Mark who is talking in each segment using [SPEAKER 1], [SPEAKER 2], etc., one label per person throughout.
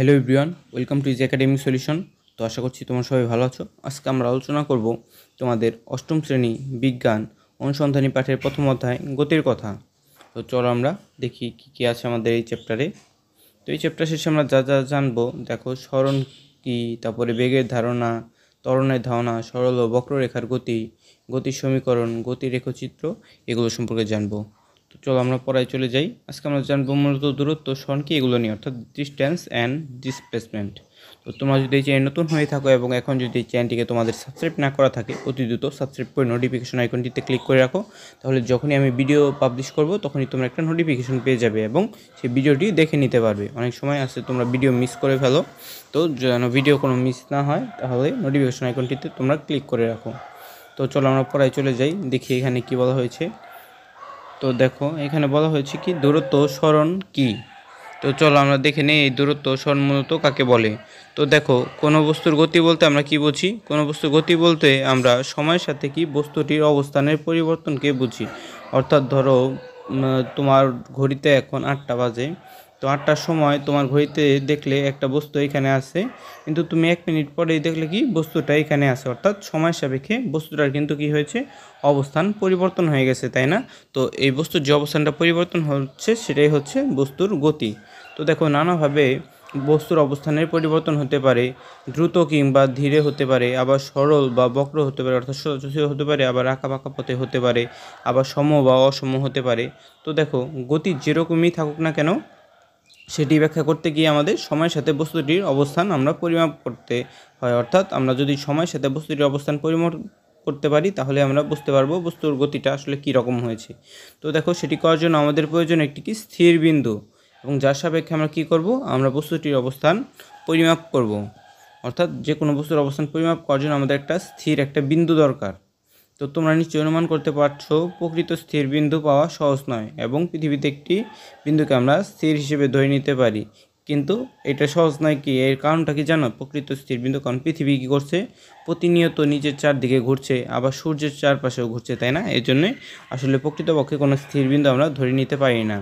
[SPEAKER 1] hello everyone welcome to is academic solution তো আশা করছি তোমার সবাই ভালো আছো আজকে আমরা আলোচনা করব তোমাদের অষ্টম শ্রেণী বিজ্ঞান অনুসন্ধানী পাঠের প্রথম অধ্যায় গতির কথা তো চলো আমরা দেখি কী কী আছে আমাদের এই চ্যাপ্টারে তো এই চ্যাপ্টার শেষে আমরা যা যা জানবো দেখো স্মরণ কী তারপরে বেগের ধারণা তরণের ধারণা সরল ও বক্ররেখার গতি গতির সমীকরণ গতির রেখচিত্র এগুলো সম্পর্কে জানবো তো চলো আমরা পড়াই চলে যাই আজকে আমরা জানবো মূলত দূরত্ব সন কি এগুলো নিয়ে অর্থাৎ ডিস্ট্যান্স অ্যান্ড ডিসপ্লেসমেন্ট তো তোমরা যদি এই চ্যানেল নতুন হয়ে থাকো এবং এখন যদি এই চ্যানেলটিকে তোমাদের সাবস্ক্রাইব না করা থাকে অতি দ্রুত সাবস্ক্রাইব করে নোটিফিকেশন আইকনটিতে ক্লিক করে রাখো তাহলে যখনই আমি ভিডিও পাবলিশ করব তখনই তোমরা একটা নোটিফিকেশন পেয়ে যাবে এবং সেই ভিডিওটি দেখে নিতে পারবে অনেক সময় আছে তোমরা ভিডিও মিস করে ফেলো তো যেন ভিডিও কোনো মিস না হয় তাহলে নোটিফিকেশন আইকনটিতে তোমরা ক্লিক করে রাখো তো চলো আমরা পড়ায় চলে যাই দেখি এখানে কি বলা হয়েছে তো দেখো এখানে বলা হয়েছে কি দূরত্ব স্মরণ কি তো চলো আমরা দেখে নিই এই দূরত্ব স্মরণ মূলত কাকে বলে তো দেখো কোনো বস্তুর গতি বলতে আমরা কি বুঝি কোনো বস্তুর গতি বলতে আমরা সময়ের সাথে কি বস্তুটির অবস্থানের পরিবর্তনকে বুঝি অর্থাৎ ধরো তোমার ঘড়িতে এখন আটটা বাজে তো আটটার সময় তোমার ঘড়িতে দেখলে একটা বস্তু এখানে আছে কিন্তু তুমি এক মিনিট পরেই দেখলে কি বস্তুটা এখানে আছে অর্থাৎ সময় সাপেক্ষে বস্তুটার কিন্তু কি হয়েছে অবস্থান পরিবর্তন হয়ে গেছে তাই না তো এই বস্তুর যে অবস্থানটা পরিবর্তন হচ্ছে সেটাই হচ্ছে বস্তুর গতি তো দেখো নানাভাবে বস্তুর অবস্থানের পরিবর্তন হতে পারে দ্রুত কিংবা ধীরে হতে পারে আবার সরল বা বক্র হতে পারে অর্থাৎ সচসীয় হতে পারে আবার পাকা পথে হতে পারে আবার সম বা অসম হতে পারে তো দেখো গতি যেরকমই থাকুক না কেন সেটি ব্যাখ্যা করতে গিয়ে আমাদের সময়ের সাথে বস্তুটির অবস্থান আমরা পরিমাপ করতে হয় অর্থাৎ আমরা যদি সময়ের সাথে বস্তুটির অবস্থান পরিমাপ করতে পারি তাহলে আমরা বুঝতে পারবো বস্তুর গতিটা আসলে কী রকম হয়েছে তো দেখো সেটি করার জন্য আমাদের প্রয়োজন একটি কি স্থির বিন্দু এবং যার সাপেক্ষে আমরা কি করব আমরা বস্তুটির অবস্থান পরিমাপ করব অর্থাৎ যে কোনো বস্তুর অবস্থান পরিমাপ করার জন্য আমাদের একটা স্থির একটা বিন্দু দরকার তো তোমরা নিশ্চয় অনুমান করতে পারছো প্রকৃত স্থির বিন্দু পাওয়া সহজ নয় এবং পৃথিবীতে একটি বিন্দুকে আমরা স্থির হিসেবে ধরে নিতে পারি কিন্তু এটা সহজ নয় কি এর কারণটা কি জানো প্রকৃত স্থির বিন্দু কারণ পৃথিবী কী করছে প্রতিনিয়ত নিজের চারদিকে ঘুরছে আবার সূর্যের চারপাশেও ঘুরছে তাই না এর জন্যে আসলে প্রকৃতপক্ষে কোনো স্থির বিন্দু আমরা ধরে নিতে পারি না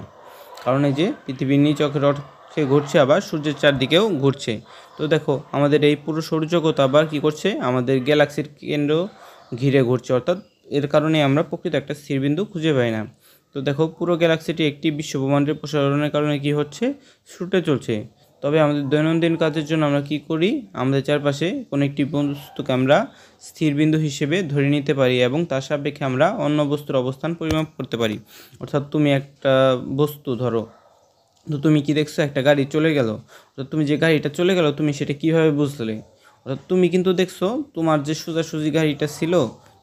[SPEAKER 1] কারণ এই যে পৃথিবীর নিজ অক্ষের সে ঘুরছে আবার সূর্যের চারদিকেও ঘুরছে তো দেখো আমাদের এই পুরো সৌরজগৎ আবার কি করছে আমাদের গ্যালাক্সির কেন্দ্র ঘিরে ঘুরছে অর্থাৎ এর কারণে আমরা প্রকৃত একটা স্থিরবিন্দু খুঁজে পাই না তো দেখো পুরো গ্যালাক্সিটি একটি বিশ্বব্রহ্মাণ্ডের প্রসারণের কারণে কি হচ্ছে ছুটে চলছে তবে আমাদের দৈনন্দিন কাজের জন্য আমরা কি করি আমাদের চারপাশে কোনো একটি বস্তুকে আমরা স্থিরবিন্দু হিসেবে ধরে নিতে পারি এবং তার সাপেক্ষে আমরা অন্য বস্তুর অবস্থান পরিমাপ করতে পারি অর্থাৎ তুমি একটা বস্তু ধরো তো তুমি কি দেখছো একটা গাড়ি চলে গেল তো তুমি যে গাড়িটা চলে গেল তুমি সেটা কিভাবে বুঝলে অর্থাৎ তুমি কিন্তু দেখছো তোমার যে সোজাসুজি গাড়িটা ছিল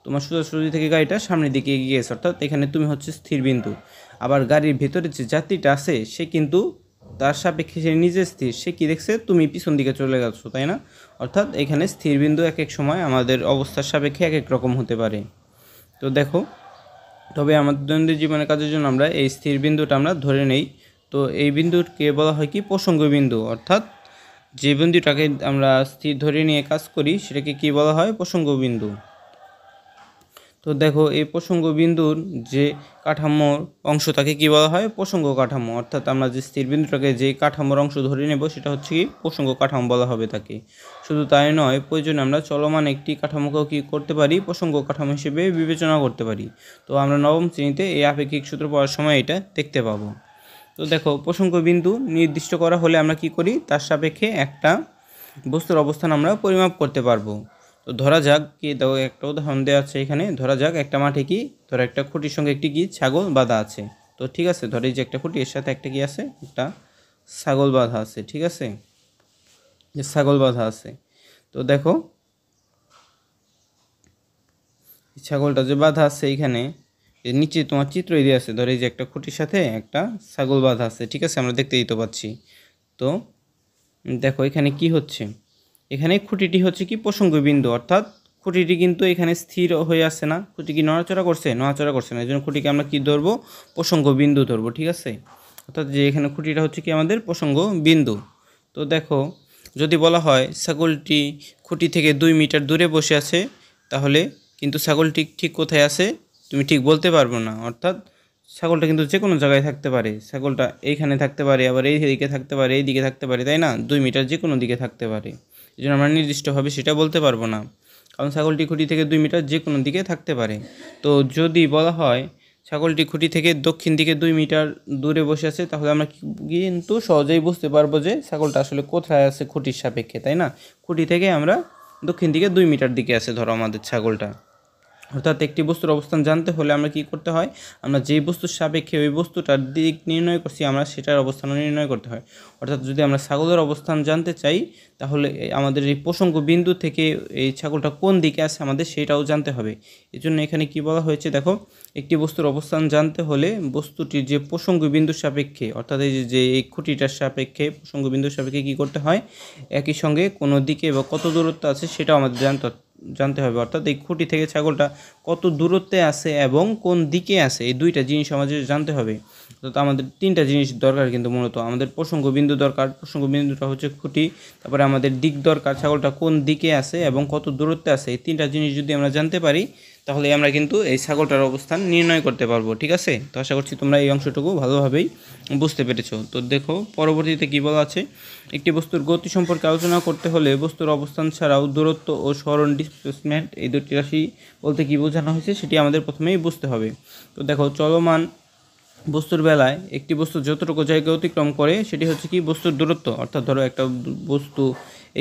[SPEAKER 1] তোমার সোজাসুজি থেকে গাড়িটা সামনের দিকে এগিয়ে গেছে অর্থাৎ এখানে তুমি হচ্ছে স্থির বিন্দু আবার গাড়ির ভেতরে যে যাত্রীটা আছে সে কিন্তু তার সাপেক্ষে সে নিজে স্থির সে কী দেখছে তুমি পিছন দিকে চলে গেছো তাই না অর্থাৎ এখানে স্থির বিন্দু এক এক সময় আমাদের অবস্থার সাপেক্ষে এক এক রকম হতে পারে তো দেখো তবে আমাদের দৈনন্দিন জীবনের কাজের জন্য আমরা এই স্থির বিন্দুটা আমরা ধরে নেই তো এই বিন্দুকে বলা হয় কি প্রসঙ্গ বিন্দু অর্থাৎ যে বিন্দুটাকে আমরা স্থির ধরে নিয়ে কাজ করি সেটাকে কি বলা হয় প্রসঙ্গ বিন্দু তো দেখো এই প্রসঙ্গ বিন্দুর যে কাঠামোর অংশ তাকে কী বলা হয় প্রসঙ্গ কাঠামো অর্থাৎ আমরা যে স্থির বিন্দুটাকে যে কাঠামোর অংশ ধরে নেব সেটা হচ্ছে কি প্রসঙ্গ কাঠামো বলা হবে তাকে শুধু তাই নয় প্রয়োজনে আমরা চলমান একটি কাঠামোকেও কী করতে পারি প্রসঙ্গ কাঠামো হিসেবে বিবেচনা করতে পারি তো আমরা নবম শ্রেণীতে এই আপেক্ষিক সূত্র পড়ার সময় এটা দেখতে পাবো তো দেখো প্রসঙ্গ বিন্দু নির্দিষ্ট করা হলে আমরা কি করি তার সাপেক্ষে একটা বস্তুর অবস্থান আমরা পরিমাপ করতে পারবো তো ধরা যাক কি দেখো একটা উদাহরণ দেওয়া আছে এখানে ধরা যাক একটা মাঠে কি ধরো একটা খুঁটির সঙ্গে একটি কি ছাগল বাঁধা আছে তো ঠিক আছে ধরে যে একটা খুঁটি এর সাথে একটা কি আছে একটা ছাগল বাঁধা আছে ঠিক আছে যে ছাগল বাঁধা আছে তো দেখো ছাগলটা যে বাঁধা আছে এইখানে এর নিচে তোমার চিত্র এদিকে আছে ধরো এই যে একটা খুঁটির সাথে একটা ছাগল বাঁধা আছে ঠিক আছে আমরা দেখতে দিতে পাচ্ছি তো দেখো এখানে কি হচ্ছে এখানে খুঁটিটি হচ্ছে কি প্রসঙ্গবিন্দু অর্থাৎ খুঁটিটি কিন্তু এখানে স্থির হয়ে আছে না খুঁটি কি নড়াচড়া করছে নড়াচড়া করছে না এই জন্য খুঁটিকে আমরা কী ধরবো প্রসঙ্গ বিন্দু ধরবো ঠিক আছে অর্থাৎ যে এখানে খুঁটিটা হচ্ছে কি আমাদের প্রসঙ্গ বিন্দু তো দেখো যদি বলা হয় ছাগলটি খুঁটি থেকে দুই মিটার দূরে বসে আছে তাহলে কিন্তু ছাগলটি ঠিক কোথায় আছে তুমি ঠিক বলতে পারবো না অর্থাৎ ছাগলটা কিন্তু যে কোনো জায়গায় থাকতে পারে ছাগলটা এইখানে থাকতে পারে আবার এই দিকে থাকতে পারে এই দিকে থাকতে পারে তাই না দুই মিটার যে কোনো দিকে থাকতে পারে এই জন্য আমরা নির্দিষ্টভাবে সেটা বলতে পারবো না কারণ ছাগলটি খুঁটি থেকে দুই মিটার যে কোনো দিকে থাকতে পারে তো যদি বলা হয় ছাগলটি খুঁটি থেকে দক্ষিণ দিকে দুই মিটার দূরে বসে আছে তাহলে আমরা কিন্তু সহজেই বুঝতে পারবো যে ছাগলটা আসলে কোথায় আছে খুঁটির সাপেক্ষে তাই না খুঁটি থেকে আমরা দক্ষিণ দিকে দুই মিটার দিকে আছে ধরো আমাদের ছাগলটা অর্থাৎ একটি বস্তুর অবস্থান জানতে হলে আমরা কি করতে হয় আমরা যে বস্তুর সাপেক্ষে ওই বস্তুটার দিক নির্ণয় করছি আমরা সেটার অবস্থান নির্ণয় করতে হয় অর্থাৎ যদি আমরা ছাগলের অবস্থান জানতে চাই তাহলে আমাদের এই প্রসঙ্গ বিন্দু থেকে এই ছাগলটা কোন দিকে আছে আমাদের সেটাও জানতে হবে এজন্য এখানে কি বলা হয়েছে দেখো একটি বস্তুর অবস্থান জানতে হলে বস্তুটির যে প্রসঙ্গ বিন্দুর সাপেক্ষে অর্থাৎ এই যে এই খুঁটিটার সাপেক্ষে প্রসঙ্গ বিন্দুর সাপেক্ষে কি করতে হয় একই সঙ্গে কোনো দিকে বা কত দূরত্ব আছে সেটাও আমাদের জানতে জানতে হবে অর্থাৎ এই খুঁটি থেকে ছাগলটা কত দূরত্বে আছে এবং কোন দিকে আছে এই দুইটা জিনিস আমাদের জানতে হবে অর্থাৎ আমাদের তিনটা জিনিস দরকার কিন্তু মূলত আমাদের প্রসঙ্গ বিন্দু দরকার প্রসঙ্গ বিন্দুটা হচ্ছে খুঁটি তারপরে আমাদের দিক দরকার ছাগলটা কোন দিকে আছে এবং কত দূরত্বে আছে এই তিনটা জিনিস যদি আমরা জানতে পারি তাহলে আমরা কিন্তু এই ছাগলটার অবস্থান নির্ণয় করতে পারবো ঠিক আছে তো আশা করছি তোমরা এই অংশটুকু ভালোভাবেই বুঝতে পেরেছো তো দেখো পরবর্তীতে কী বলা আছে একটি বস্তুর গতি সম্পর্কে আলোচনা করতে হলে বস্তুর অবস্থান ছাড়াও দূরত্ব ও স্মরণ ডিসপ্লেসমেন্ট এই দুটি রাশি বলতে কী বোঝানো হয়েছে সেটি আমাদের প্রথমেই বুঝতে হবে তো দেখো চলমান বস্তুর বেলায় একটি বস্তু যতটুকু জায়গা অতিক্রম করে সেটি হচ্ছে কি বস্তুর দূরত্ব অর্থাৎ ধরো একটা বস্তু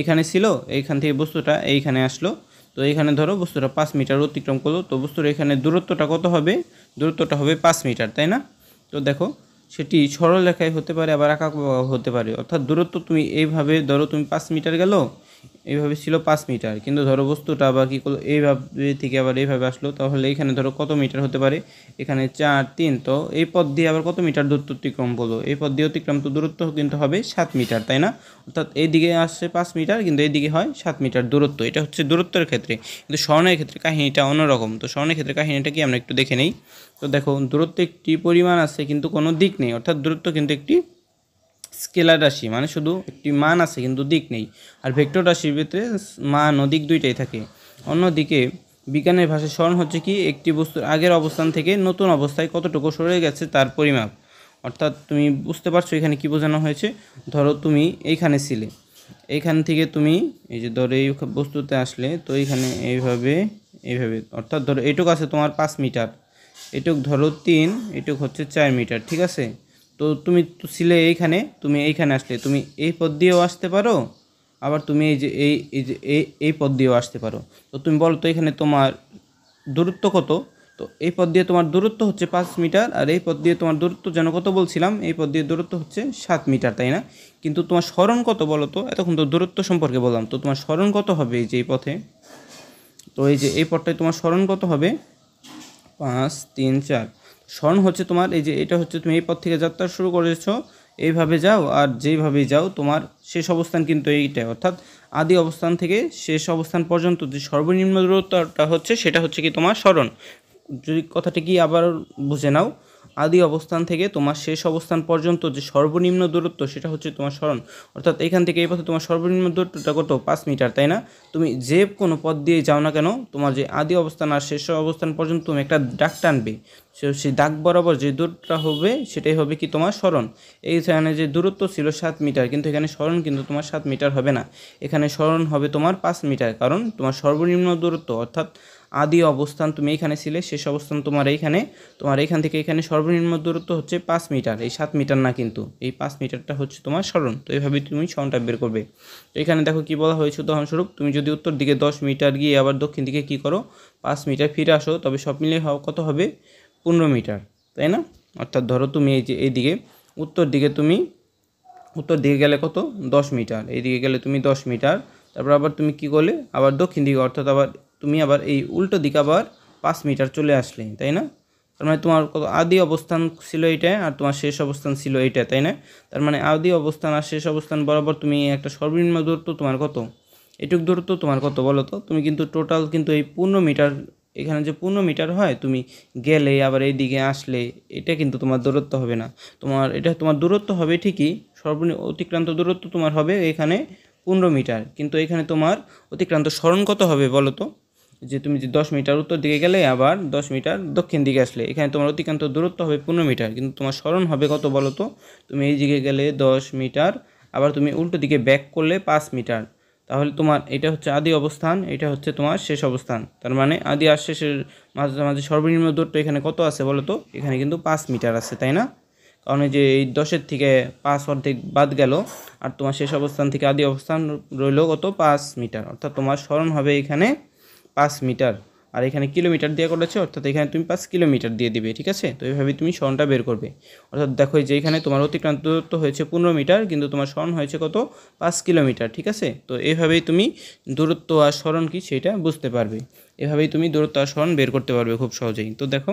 [SPEAKER 1] এখানে ছিল এইখান থেকে বস্তুটা এইখানে আসলো তো এখানে ধরো বস্তুটা পাঁচ মিটার অতিক্রম করলো তো বস্তুর এখানে দূরত্বটা কত হবে দূরত্বটা হবে পাঁচ মিটার তাই না তো দেখো সেটি সরল রেখায় হতে পারে আবার আঁকা হতে পারে অর্থাৎ দূরত্ব তুমি এইভাবে ধরো তুমি পাঁচ মিটার গেলো এইভাবে ছিল পাঁচ মিটার কিন্তু ধরো বস্তুটা বা কী করলো এইভাবে থেকে আবার এইভাবে আসলো তাহলে এখানে ধরো কত মিটার হতে পারে এখানে চার তিন তো এই পথ দিয়ে আবার কত মিটার দূরত্ব অতিক্রম বলো এই পথ দিয়ে অতিক্রম তো দূরত্ব কিন্তু হবে সাত মিটার তাই না অর্থাৎ এইদিকে আসছে পাঁচ মিটার কিন্তু এইদিকে হয় সাত মিটার দূরত্ব এটা হচ্ছে দূরত্বের ক্ষেত্রে কিন্তু স্বর্ণের ক্ষেত্রে কাহিনীটা অন্যরকম তো স্বর্ণের ক্ষেত্রে কাহিনীটা কি আমরা একটু দেখে নেই তো দেখো দূরত্ব একটি পরিমাণ আছে কিন্তু কোনো দিক নেই অর্থাৎ দূরত্ব কিন্তু একটি স্কেলার রাশি মানে শুধু একটি মান আছে কিন্তু দিক নেই আর ভেক্টর রাশির ভিতরে মান ও দিক দুইটাই থাকে অন্যদিকে বিজ্ঞানের ভাষায় স্মরণ হচ্ছে কি একটি বস্তুর আগের অবস্থান থেকে নতুন অবস্থায় কতটুকু সরে গেছে তার পরিমাপ অর্থাৎ তুমি বুঝতে পারছো এখানে কি বোঝানো হয়েছে ধরো তুমি এইখানে ছিলে এইখান থেকে তুমি এই যে ধরো এই বস্তুতে আসলে তো এইখানে এইভাবে এইভাবে অর্থাৎ ধরো এটুক আছে তোমার পাঁচ মিটার এটুক ধরো তিন এটুক হচ্ছে চার মিটার ঠিক আছে তো তুমি তো এইখানে তুমি এইখানে আসলে তুমি এই পথ দিয়েও আসতে পারো আবার তুমি এই যে এই এই যে এই এই পথ দিয়েও আসতে পারো তো তুমি বলো তো এখানে তোমার দূরত্ব কত তো এই পথ দিয়ে তোমার দূরত্ব হচ্ছে পাঁচ মিটার আর এই পথ দিয়ে তোমার দূরত্ব যেন কত বলছিলাম এই পথ দিয়ে দূরত্ব হচ্ছে সাত মিটার তাই না কিন্তু তোমার স্মরণ কত বলো তো এতক্ষণ তো দূরত্ব সম্পর্কে বললাম তো তোমার স্মরণ কত হবে এই যে এই পথে তো এই যে এই পথটায় তোমার স্মরণ কত হবে পাঁচ তিন চার স্বর্ণ হচ্ছে তোমার এই যে এটা হচ্ছে তুমি এই পথ থেকে যাত্রা শুরু করেছ এইভাবে যাও আর যেইভাবেই যাও তোমার শেষ অবস্থান কিন্তু এইটাই অর্থাৎ আদি অবস্থান থেকে শেষ অবস্থান পর্যন্ত যে সর্বনিম্ন দূরত্বটা হচ্ছে সেটা হচ্ছে কি তোমার স্মরণ যদি কথাটি কি আবার বুঝে নাও আদি অবস্থান থেকে তোমার শেষ অবস্থান পর্যন্ত যে সর্বনিম্ন দূরত্ব সেটা হচ্ছে তোমার স্মরণ অর্থাৎ এখান থেকে এই পথে তোমার সর্বনিম্ন দূরত্বটা কত পাঁচ মিটার তাই না তুমি যে কোনো পথ দিয়ে যাও না কেন তোমার যে আদি অবস্থান আর শেষ অবস্থান পর্যন্ত তুমি একটা ডাক টানবে সেই দাগ বরাবর যে দূরটা হবে সেটাই হবে কি তোমার স্মরণ এইখানে যে দূরত্ব ছিল সাত মিটার কিন্তু এখানে স্মরণ কিন্তু তোমার সাত মিটার হবে না এখানে স্মরণ হবে তোমার পাঁচ মিটার কারণ তোমার সর্বনিম্ন দূরত্ব অর্থাৎ আদি অবস্থান তুমি এখানে ছিলে শেষ অবস্থান তোমার এইখানে তোমার এইখান থেকে এখানে সর্বনিম্ন দূরত্ব হচ্ছে পাঁচ মিটার এই সাত মিটার না কিন্তু এই পাঁচ মিটারটা হচ্ছে তোমার স্মরণ তো এইভাবে তুমি স্মরণটা বের করবে তো এখানে দেখো কি বলা হয়েছে উদাহরণস্বরূপ তুমি যদি উত্তর দিকে দশ মিটার গিয়ে আবার দক্ষিণ দিকে কি করো পাঁচ মিটার ফিরে আসো তবে সব মিলিয়ে কত হবে পনেরো মিটার তাই না অর্থাৎ ধরো তুমি এই যে এইদিকে উত্তর দিকে তুমি উত্তর দিকে গেলে কত দশ মিটার এইদিকে গেলে তুমি দশ মিটার তারপর আবার তুমি কি করলে আবার দক্ষিণ দিকে অর্থাৎ আবার তুমি আবার এই উল্টো দিকে আবার পাঁচ মিটার চলে আসলে তাই না তার মানে তোমার কত আদি অবস্থান ছিল এইটা আর তোমার শেষ অবস্থান ছিল এইটা তাই না তার মানে আদি অবস্থান আর শেষ অবস্থান বরাবর তুমি একটা সর্বনিম্ন দূরত্ব তোমার কত এটুক দূরত্ব তোমার কত বলো তো তুমি কিন্তু টোটাল কিন্তু এই পূর্ণ মিটার এখানে যে পূর্ণ মিটার হয় তুমি গেলে আবার এই দিকে আসলে এটা কিন্তু তোমার দূরত্ব হবে না তোমার এটা তোমার দূরত্ব হবে ঠিকই সর্বনিম্ন অতিক্রান্ত দূরত্ব তোমার হবে এখানে পনেরো মিটার কিন্তু এখানে তোমার অতিক্রান্ত স্মরণ কত হবে বলো তো যে তুমি যে দশ মিটার উত্তর দিকে গেলে আবার দশ মিটার দক্ষিণ দিকে আসলে এখানে তোমার অতিক্রান্ত দূরত্ব হবে পনেরো মিটার কিন্তু তোমার স্মরণ হবে কত বলো তো তুমি এই দিকে গেলে দশ মিটার আবার তুমি উল্টো দিকে ব্যাক করলে পাঁচ মিটার তাহলে তোমার এটা হচ্ছে আদি অবস্থান এটা হচ্ছে তোমার শেষ অবস্থান তার মানে আদি আর শেষের মাঝে সর্বনিম্ন দূরত্ব এখানে কত আছে বলো তো এখানে কিন্তু পাঁচ মিটার আছে তাই না কারণ যে এই দশের থেকে পাঁচ অর্ধেক বাদ গেল আর তোমার শেষ অবস্থান থেকে আদি অবস্থান রইল কত পাঁচ মিটার অর্থাৎ তোমার স্মরণ হবে এখানে পাঁচ মিটার আর এখানে কিলোমিটার দেওয়া করেছে অর্থাৎ এখানে তুমি পাঁচ কিলোমিটার দিয়ে দিবে ঠিক আছে তো এইভাবে তুমি সনটা বের করবে অর্থাৎ দেখো যে এখানে তোমার অতিক্রান্ত দূরত্ব হয়েছে পনেরো মিটার কিন্তু তোমার সন হয়েছে কত পাঁচ কিলোমিটার ঠিক আছে তো এইভাবেই তুমি দূরত্ব আর স্মরণ কি সেটা বুঝতে পারবে এভাবেই তুমি দূরত্ব আর স্মরণ বের করতে পারবে খুব সহজেই তো দেখো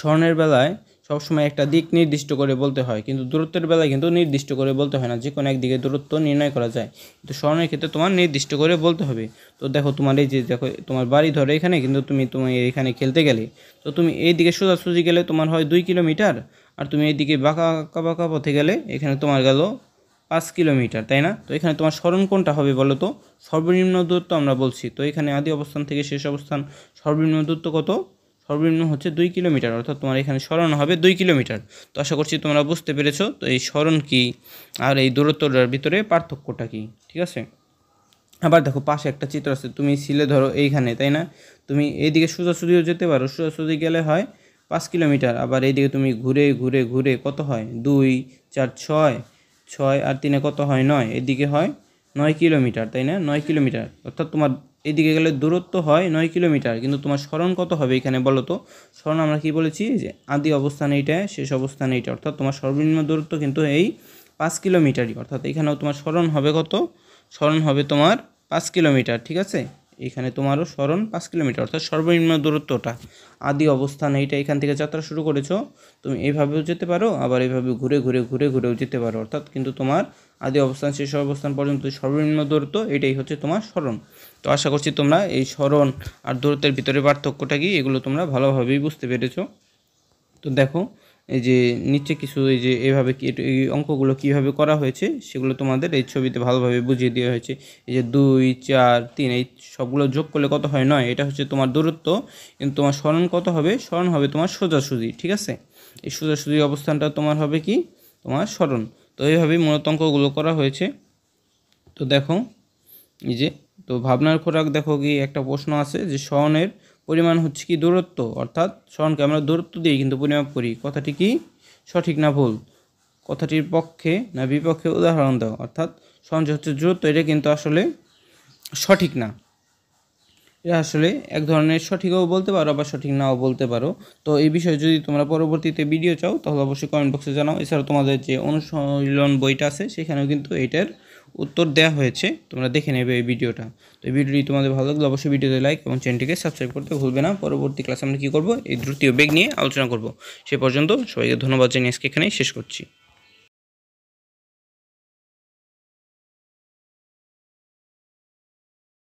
[SPEAKER 1] স্বর্ণের বেলায় সবসময় একটা দিক নির্দিষ্ট করে বলতে হয় কিন্তু দূরত্বের বেলায় কিন্তু নির্দিষ্ট করে বলতে হয় না যে কোনো একদিকে দূরত্ব নির্ণয় করা যায় কিন্তু স্মরণের ক্ষেত্রে তোমার নির্দিষ্ট করে বলতে হবে তো দেখো তোমার এই যে দেখো তোমার বাড়ি ধরো এখানে কিন্তু তুমি তুমি এখানে খেলতে গেলে তো তুমি এই দিকে সোজাসুজি গেলে তোমার হয় দুই কিলোমিটার আর তুমি এইদিকে বাঁকা বাঁকা বাঁকা পথে গেলে এখানে তোমার গেল পাঁচ কিলোমিটার তাই না তো এখানে তোমার স্মরণ কোনটা হবে বলো তো সর্বনিম্ন দূরত্ব আমরা বলছি তো এখানে আদি অবস্থান থেকে শেষ অবস্থান সর্বনিম্ন দূরত্ব কত সর্বনিম্ন হচ্ছে দুই কিলোমিটার অর্থাৎ তোমার এখানে স্মরণ হবে দুই কিলোমিটার তো আশা করছি তোমরা বুঝতে পেরেছো তো এই স্মরণ কী আর এই দূরত্বটার ভিতরে পার্থক্যটা কী ঠিক আছে আবার দেখো পাশে একটা চিত্র আছে তুমি সিলে ধরো এইখানে তাই না তুমি এইদিকে সোজাসুজিও যেতে পারো সোজাসুজি গেলে হয় পাঁচ কিলোমিটার আবার এইদিকে তুমি ঘুরে ঘুরে ঘুরে কত হয় দুই চার ছয় ছয় আর তিনে কত হয় নয় এদিকে হয় নয় কিলোমিটার তাই না নয় কিলোমিটার অর্থাৎ তোমার এদিকে গেলে দূরত্ব হয় নয় কিলোমিটার কিন্তু তোমার স্মরণ কত হবে এখানে বলো তো স্মরণ আমরা কি বলেছি যে আদি অবস্থান এইটা শেষ অবস্থান এইটা অর্থাৎ তোমার সর্বনিম্ন দূরত্ব কিন্তু এই পাঁচ কিলোমিটারই অর্থাৎ এখানেও তোমার স্মরণ হবে কত স্মরণ হবে তোমার পাঁচ কিলোমিটার ঠিক আছে এখানে তোমারও স্মরণ পাঁচ কিলোমিটার অর্থাৎ সর্বনিম্ন দূরত্বটা আদি অবস্থান এইটা এখান থেকে যাত্রা শুরু করেছো তুমি এইভাবেও যেতে পারো আবার এইভাবে ঘুরে ঘুরে ঘুরে ঘুরেও যেতে পারো অর্থাৎ কিন্তু তোমার আদি অবস্থান শেষ অবস্থান পর্যন্ত সর্বনিম্ন দূরত্ব এটাই হচ্ছে তোমার স্মরণ তো আশা করছি তোমরা এই স্মরণ আর দূরত্বের ভিতরে পার্থক্যটা কি এগুলো তোমরা ভালোভাবেই বুঝতে পেরেছো তো দেখো এই যে নিচে কিছু এই যে এভাবে এই অঙ্কগুলো কিভাবে করা হয়েছে সেগুলো তোমাদের এই ছবিতে ভালোভাবে বুঝিয়ে দেওয়া হয়েছে এই যে দুই চার তিন এই সবগুলো যোগ করলে কত হয় নয় এটা হচ্ছে তোমার দূরত্ব কিন্তু তোমার স্মরণ কত হবে স্মরণ হবে তোমার সোজাসুজি ঠিক আছে এই সোজাসুজি অবস্থানটা তোমার হবে কি তোমার স্মরণ তো এইভাবেই মূলত অঙ্কগুলো করা হয়েছে তো দেখো এই যে তো ভাবনার খোরাক দেখো কি একটা প্রশ্ন আছে যে স্মরণের পরিমাণ হচ্ছে কি দূরত্ব অর্থাৎ স্মরণকে আমরা দূরত্ব দিয়ে কিন্তু পরিমাপ করি কথাটি কি সঠিক না ভুল কথাটির পক্ষে না বিপক্ষে উদাহরণ দেওয়া অর্থাৎ সঞ্চয় হচ্ছে দূরত্ব এটা কিন্তু আসলে সঠিক না এটা আসলে এক ধরনের সঠিকও বলতে পারো বা সঠিক নাও বলতে পারো তো এই বিষয়ে যদি তোমরা পরবর্তীতে ভিডিও চাও তাহলে অবশ্যই কমেন্ট বক্সে জানাও এছাড়াও তোমাদের যে অনুশীলন বইটা আছে সেখানেও কিন্তু এটার উত্তর দেওয়া হয়েছে তোমরা দেখে নেবে এই ভিডিওটা তো এই ভিডিওটি তোমাদের ভালো লাগলে অবশ্যই ভিডিওতে লাইক এবং চ্যানেলটিকে সাবস্ক্রাইব করতে ভুলবে না পরবর্তী ক্লাসে আমরা কী করবো এই দ্রুতীয় বেগ নিয়ে আলোচনা করব সে পর্যন্ত সবাইকে ধন্যবাদ জানিয়ে আজকে এখানেই শেষ করছি